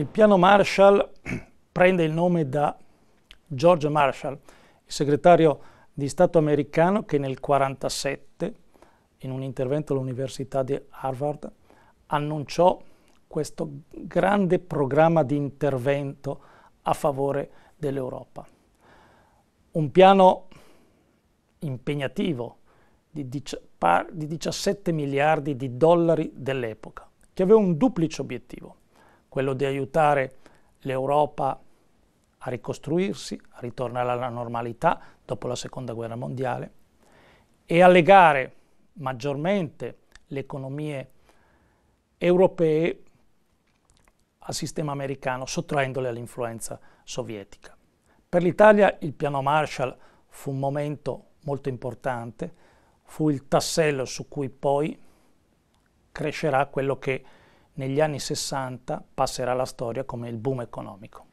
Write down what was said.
Il piano Marshall prende il nome da George Marshall, il segretario di Stato americano che nel 1947, in un intervento all'Università di Harvard, annunciò questo grande programma di intervento a favore dell'Europa. Un piano impegnativo di, 17 miliardi di dollari dell'epoca, che aveva un duplice obiettivo quello di aiutare l'Europa a ricostruirsi, a ritornare alla normalità dopo la seconda guerra mondiale e a legare maggiormente le economie europee al sistema americano, sottraendole all'influenza sovietica. Per l'Italia il piano Marshall fu un momento molto importante, fu il tassello su cui poi crescerà quello che negli anni 60 passerà alla storia come il boom economico.